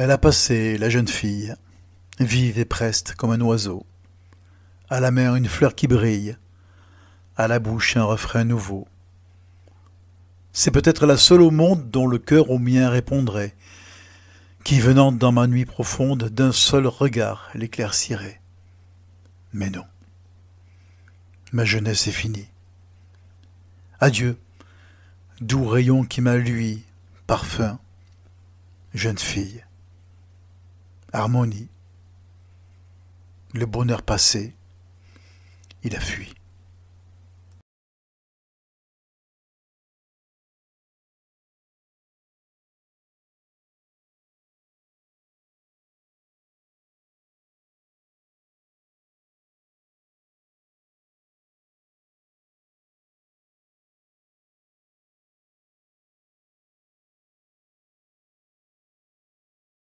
Elle a passé, la jeune fille, vive et preste comme un oiseau, à la mer une fleur qui brille, à la bouche un refrain nouveau. C'est peut-être la seule au monde dont le cœur au mien répondrait, qui venant dans ma nuit profonde d'un seul regard l'éclaircirait. Mais non. Ma jeunesse est finie. Adieu, doux rayon qui m'a lui, parfum, jeune fille harmonie. Le bonheur passé, il a fui.